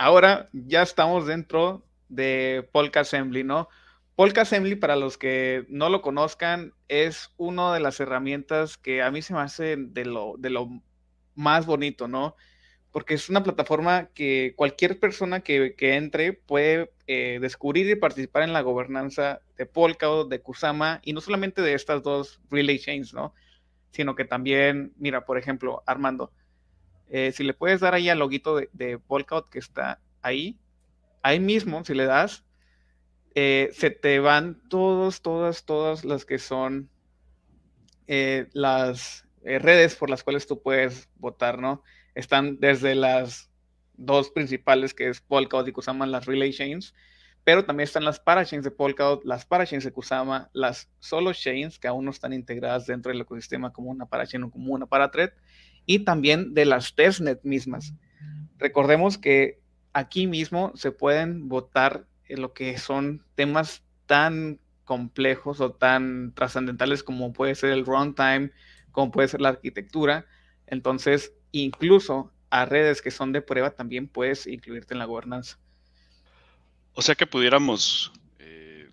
ahora ya estamos dentro de Polka Assembly, ¿no? Polka Assembly, para los que no lo conozcan, es una de las herramientas que a mí se me hace de lo, más bonito, ¿no? Porque es una plataforma que cualquier persona que, entre puede eh, descubrir y participar en la gobernanza de Polka o de Kusama, y no solamente de estas dos relay chains, ¿no? Sino que también, mira, por ejemplo, Armando, eh, si le puedes dar ahí al loguito de, de que está ahí, ahí mismo, si le das, eh, se te van todas, todas, todas las que son eh, las redes por las cuales tú puedes votar, ¿no? Están desde las dos principales, que es Polkadot y Kusama, las Relay Chains, pero también están las parachains de Polkadot, las parachains de Kusama, las solo chains, que aún no están integradas dentro del ecosistema como una parachain o como una thread y también de las testnet mismas. Recordemos que aquí mismo se pueden votar en lo que son temas tan complejos o tan trascendentales como puede ser el runtime, como puede ser la arquitectura. Entonces, incluso a redes que son de prueba también puedes incluirte en la gobernanza. O sea que pudiéramos eh,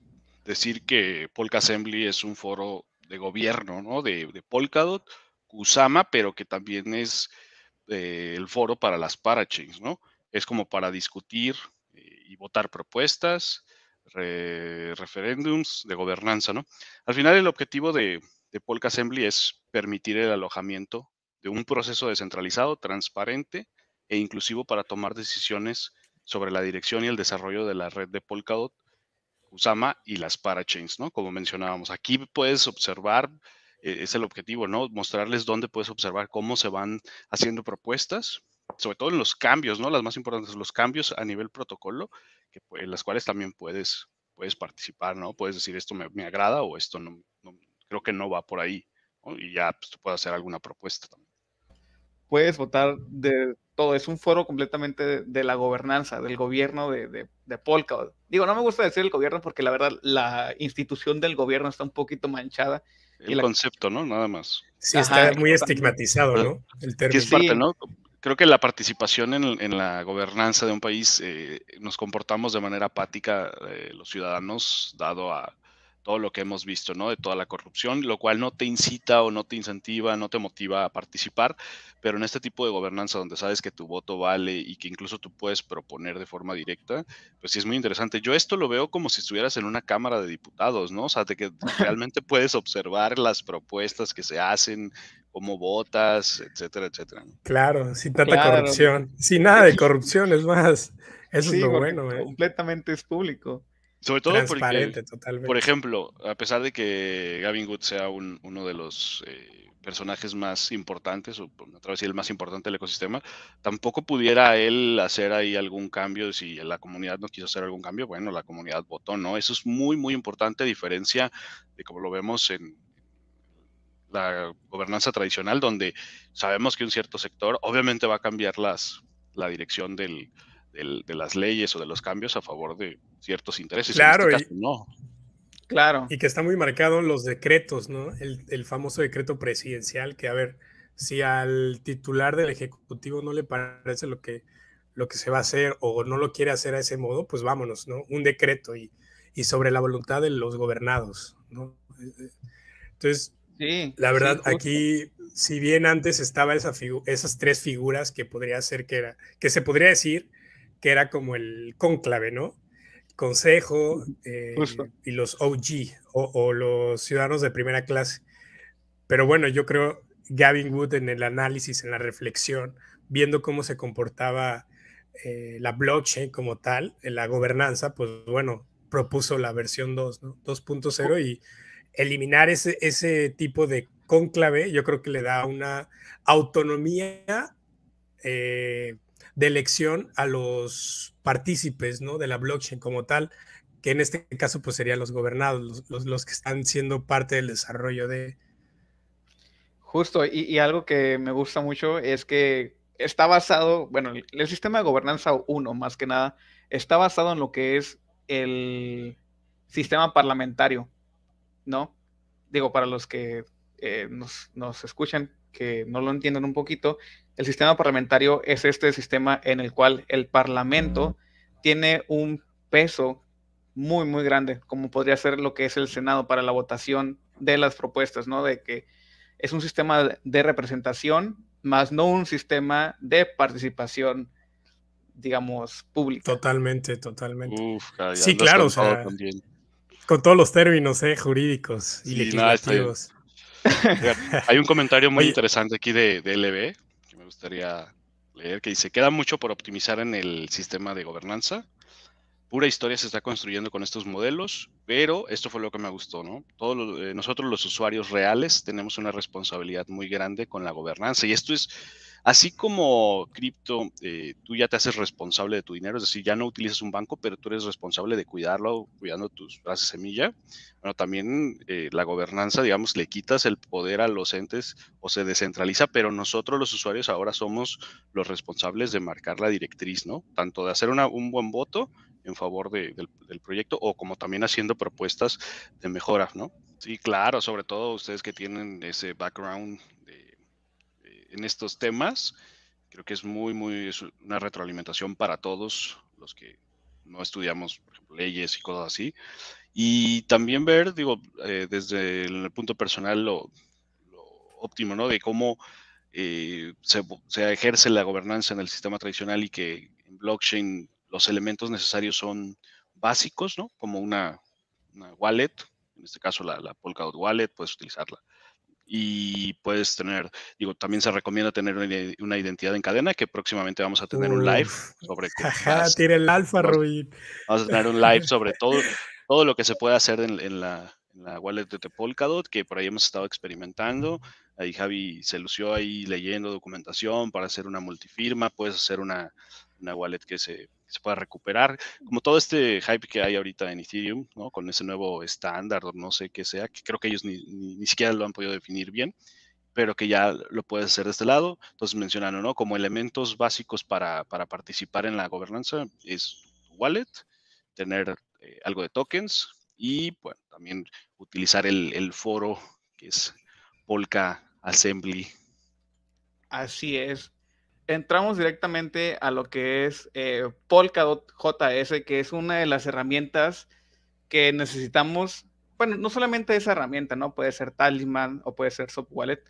decir que Polk Assembly es un foro de gobierno, ¿no? de Polkadot Kusama, pero que también es eh, el foro para las parachains, ¿no? Es como para discutir eh, y votar propuestas, referéndums de gobernanza, ¿no? Al final el objetivo de, de Polk Assembly es permitir el alojamiento de un proceso descentralizado, transparente e inclusivo para tomar decisiones sobre la dirección y el desarrollo de la red de Polkadot, Usama y las parachains, ¿no? Como mencionábamos, aquí puedes observar e, es el objetivo, ¿no? Mostrarles dónde puedes observar cómo se van haciendo propuestas, sobre todo en los cambios, ¿no? Las más importantes, los cambios a nivel protocolo, que, pues, en las cuales también puedes, puedes participar, ¿no? Puedes decir esto me, agrada o esto no, creo que no va por ahí, Y ya pues, tú puedes hacer alguna propuesta también. Puedes votar de todo, es un foro completamente de, la gobernanza, del gobierno de, de, de, Polka. Digo, no me gusta decir el gobierno porque la verdad la institución del gobierno está un poquito manchada el concepto, ¿no? Nada más. Sí, está muy estigmatizado, ¿no? El término. Creo que la participación en, en la gobernanza de un país eh, nos comportamos de manera apática eh, los ciudadanos, dado a todo lo que hemos visto, ¿no? De toda la corrupción, lo cual no te incita o no te incentiva, no te motiva a participar, pero en este tipo de gobernanza donde sabes que tu voto vale y que incluso tú puedes proponer de forma directa, pues sí es muy interesante. Yo esto lo veo como si estuvieras en una Cámara de Diputados, ¿no? O sea, de que realmente puedes observar las propuestas que se hacen, cómo votas, etcétera, etcétera. Claro, sin tanta corrupción, sin nada de corrupción, es más, eso es lo bueno. ¿eh? Completamente es público. Sobre todo porque, por ejemplo, a pesar de que Gavin Good sea uno de los eh, personajes más importantes, o a través el más importante del ecosistema, tampoco pudiera él hacer ahí algún cambio. Si la comunidad no quiso hacer algún cambio, bueno, la comunidad votó, ¿no? Eso es muy, muy importante, a diferencia de como lo vemos en, la gobernanza tradicional, donde sabemos que un cierto sector obviamente va a cambiar las, la dirección del, de las leyes o de los cambios a favor de ciertos intereses. Este claro, y, no. Claro. Y que está muy marcado en los decretos, ¿no? El, famoso decreto presidencial, que a ver, si al titular del Ejecutivo no le parece lo que, lo que se va a hacer o no lo quiere hacer a ese modo, pues vámonos, ¿no? Un decreto y, y sobre la voluntad de los gobernados, ¿no? Entonces, la verdad, aquí, si bien antes estaba esas tres figuras que podría ser que era, que se podría decir que era como el cónclave, ¿no? Consejo eh, y los OG o, los ciudadanos de primera clase. Pero bueno, yo creo Gavin Wood en el análisis, en la reflexión, viendo cómo se comportaba eh, la blockchain como tal, en la gobernanza, pues bueno, propuso la versión 2, 2.0 y eliminar ese, ese tipo de cónclave, yo creo que le da una autonomía eh, de elección a los partícipes ¿no? de la blockchain como tal, que en este caso pues serían los gobernados, los, que están siendo parte del desarrollo de... Justo, y, algo que me gusta mucho es que está basado, bueno, el, sistema de gobernanza 1 más que nada, está basado en lo que es el sistema parlamentario, ¿no? Digo, para los que eh, nos, nos escuchan, que no lo entienden un poquito, el sistema parlamentario es este sistema en el cual el Parlamento tiene un peso muy, muy grande, como podría ser lo que es el Senado para la votación de las propuestas, ¿no? De que es un sistema de representación, más no un sistema de participación, digamos, pública. Totalmente, totalmente. sí, claro, o con todos los términos eh, jurídicos y legislativos. Hay un comentario muy interesante aquí de, de LB que me gustaría leer, que dice, queda mucho por optimizar en el sistema de gobernanza. Pura historia se está construyendo con estos modelos, pero esto fue lo que me gustó, ¿no? Todos eh, nosotros los usuarios reales tenemos una responsabilidad muy grande con la gobernanza y esto es Así como cripto, eh, tú ya te haces responsable de tu dinero, es decir, ya no utilizas un banco, pero tú eres responsable de cuidarlo, cuidando tus frases semilla. Bueno, también eh, la gobernanza, digamos, le quitas el poder a los entes o se descentraliza, pero nosotros los usuarios ahora somos los responsables de marcar la directriz, ¿no? Tanto de hacer un buen voto en favor del, del, proyecto o como también haciendo propuestas de mejora, ¿no? Sí, claro, sobre todo ustedes que tienen ese background de en estos temas. Creo que es muy, muy, es una retroalimentación para todos los que no estudiamos por ejemplo, leyes y cosas así. Y también ver, digo, eh, desde el punto personal lo, óptimo, ¿no? De cómo eh, se, ejerce la gobernanza en el sistema tradicional y que en blockchain los elementos necesarios son básicos, ¿no? Como una, wallet, en este caso la, la Polkadot Wallet, puedes utilizarla y puedes tener, digo, también se recomienda tener una identidad en cadena, que próximamente vamos a tener un live sobre... Ajá, tiene el alfa, Rubin. Vamos a tener un live sobre todo, todo lo que se puede hacer en, la, en la wallet de Polkadot, que por ahí hemos estado experimentando. Ahí Javi se lució ahí leyendo documentación para hacer una multifirma, puedes hacer una, una wallet que se, pueda recuperar, como todo este hype que hay ahorita en Ethereum, ¿no? Con ese nuevo estándar o no sé qué sea, que creo que ellos ni, ni, siquiera lo han podido definir bien, pero que ya lo puedes hacer de este lado. Entonces mencionaron, ¿no? Como elementos básicos para, para participar en la gobernanza es wallet, tener eh, algo de tokens y, bueno, también utilizar el, el foro que es Polka Assembly. Así es entramos directamente a lo que es eh, Polkadot JS, que es una de las herramientas que necesitamos. Bueno, no solamente esa herramienta, ¿no? Puede ser Talisman o puede ser Soft Wallet,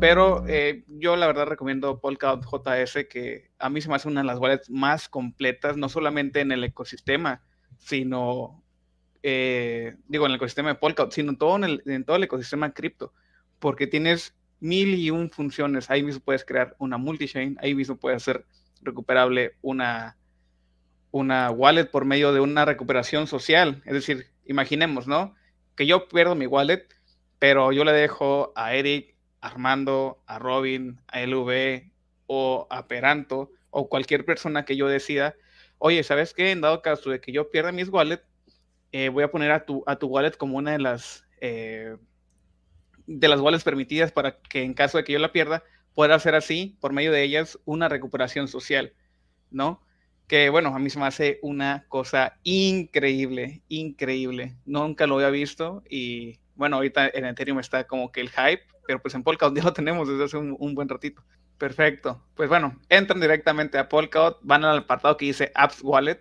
pero eh, yo la verdad recomiendo Polkadot JS, que a mí se me hace una de las wallets más completas, no solamente en el ecosistema, sino, eh, digo, en el ecosistema de Polkadot, sino todo en, en todo el ecosistema cripto, porque tienes mil y un funciones. Ahí mismo puedes crear una multichain, ahí mismo puedes hacer recuperable una, una wallet por medio de una recuperación social. Es decir, imaginemos, ¿no? Que yo pierdo mi wallet, pero yo le dejo a Eric, Armando, a Robin, a LV o a Peranto o cualquier persona que yo decida, oye, ¿sabes qué? En dado caso de que yo pierda mis wallet, eh, voy a poner a tu, a tu wallet como una de las eh, de las wallets permitidas para que en caso de que yo la pierda, pueda hacer así, por medio de ellas, una recuperación social, ¿no? Que bueno, a mí se me hace una cosa increíble, increíble. Nunca lo había visto y bueno, ahorita en Ethereum está como que el hype, pero pues en Polkadot ya lo tenemos desde hace un, buen ratito. Perfecto. Pues bueno, entran directamente a Polkadot, van al apartado que dice Apps Wallet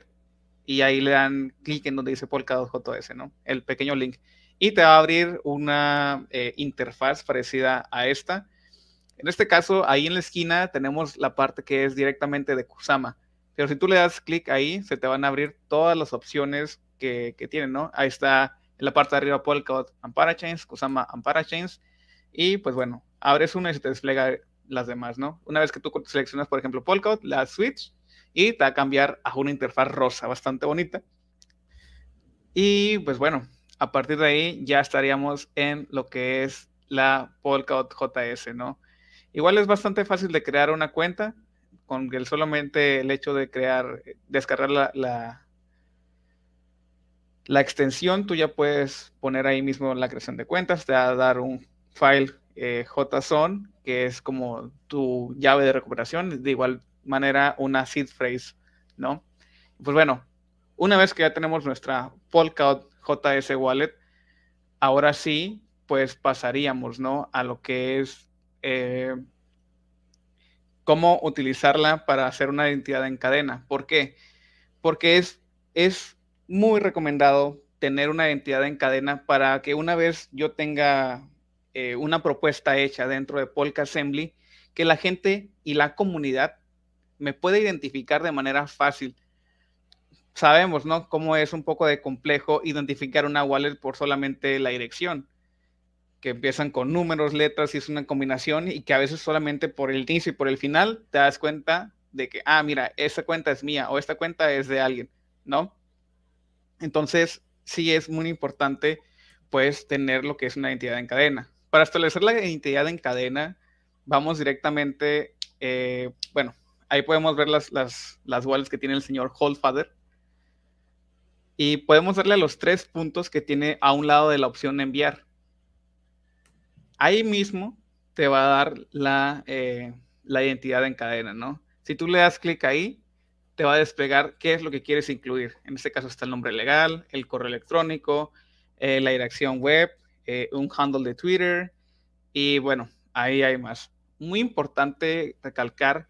y ahí le dan clic en donde dice Polkadot JS, ¿no? El pequeño link y te va a abrir una eh, interfaz parecida a esta. En este caso, ahí en la esquina tenemos la parte que es directamente de Kusama. Pero si tú le das clic ahí, se te van a abrir todas las opciones que, tienen, ¿no? Ahí está en la parte de arriba Polkadot Amparachains, Chains, Kusama Ampara Y pues bueno, abres una y se te despliega las demás, ¿no? Una vez que tú seleccionas, por ejemplo, Polkadot, la switch y te va a cambiar a una interfaz rosa bastante bonita. Y pues bueno, a partir de ahí ya estaríamos en lo que es la Polkadot JS, ¿no? Igual es bastante fácil de crear una cuenta con el solamente el hecho de crear, eh, descargar la, la, extensión, tú ya puedes poner ahí mismo la creación de cuentas, te va a dar un file eh, JSON, que es como tu llave de recuperación, de igual manera una seed phrase, ¿no? Pues bueno, una vez que ya tenemos nuestra Polkadot JS Wallet, ahora sí, pues pasaríamos, ¿no? A lo que es eh, cómo utilizarla para hacer una identidad en cadena. ¿Por qué? Porque es, es muy recomendado tener una identidad en cadena para que una vez yo tenga eh, una propuesta hecha dentro de Polka Assembly, que la gente y la comunidad me pueda identificar de manera fácil sabemos, ¿no? Cómo es un poco de complejo identificar una wallet por solamente la dirección, que empiezan con números, letras y es una combinación y que a veces solamente por el inicio y por el final te das cuenta de que, ah, mira, esta cuenta es mía o esta cuenta es de alguien, ¿no? Entonces, sí es muy importante, pues, tener lo que es una identidad en cadena. Para establecer la identidad en cadena, vamos directamente, eh, bueno, ahí podemos ver las, las, las wallets que tiene el señor Holdfather y podemos darle a los tres puntos que tiene a un lado de la opción enviar. Ahí mismo te va a dar eh, la, identidad en cadena, ¿no? Si tú le das clic ahí, te va a desplegar qué es lo que quieres incluir. En este caso está el nombre legal, el correo electrónico, eh, la dirección web, eh, un handle de Twitter y bueno, ahí hay más. Muy importante recalcar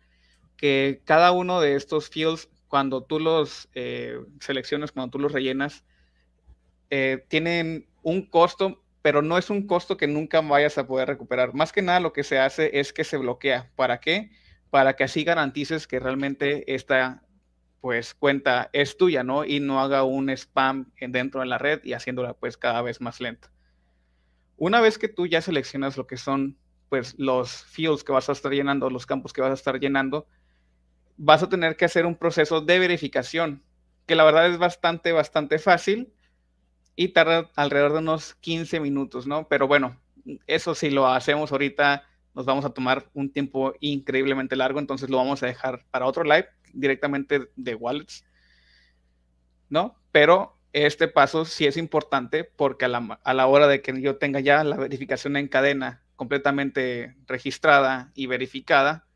que cada uno de estos fields cuando tú los eh, seleccionas, cuando tú los rellenas, eh, tienen un costo, pero no es un costo que nunca vayas a poder recuperar. Más que nada lo que se hace es que se bloquea. ¿Para qué? Para que así garantices que realmente esta pues cuenta es tuya, ¿no? Y no haga un spam dentro de la red y haciéndola pues cada vez más lenta. Una vez que tú ya seleccionas lo que son pues los fields que vas a estar llenando, los campos que vas a estar llenando, vas a tener que hacer un proceso de verificación, que la verdad es bastante, bastante fácil y tarda alrededor de unos 15 minutos, ¿no? Pero bueno, eso si lo hacemos ahorita, nos vamos a tomar un tiempo increíblemente largo, entonces lo vamos a dejar para otro live directamente de wallets, ¿no? Pero este paso sí es importante porque a la, a la hora de que yo tenga ya la verificación en cadena completamente registrada y verificada,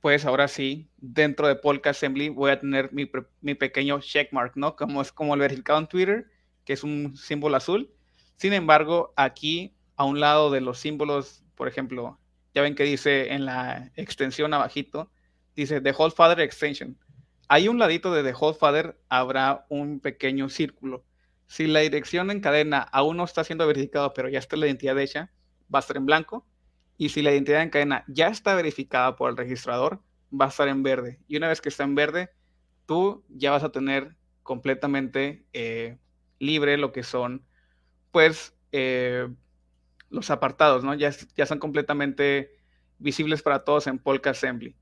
pues ahora sí, dentro de Polka Assembly voy a tener mi, mi pequeño checkmark, ¿no? Como es como el verificado en Twitter, que es un símbolo azul. Sin embargo, aquí a un lado de los símbolos, por ejemplo, ya ven que dice en la extensión abajito, dice The Whole Father Extension. Hay un ladito de The Whole Father habrá un pequeño círculo. Si la dirección en cadena aún no está siendo verificada, pero ya está la identidad hecha, va a estar en blanco. Y si la identidad en cadena ya está verificada por el registrador, va a estar en verde. Y una vez que está en verde, tú ya vas a tener completamente eh, libre lo que son, pues, eh, los apartados, ¿no? Ya, ya son completamente visibles para todos en Polka Assembly.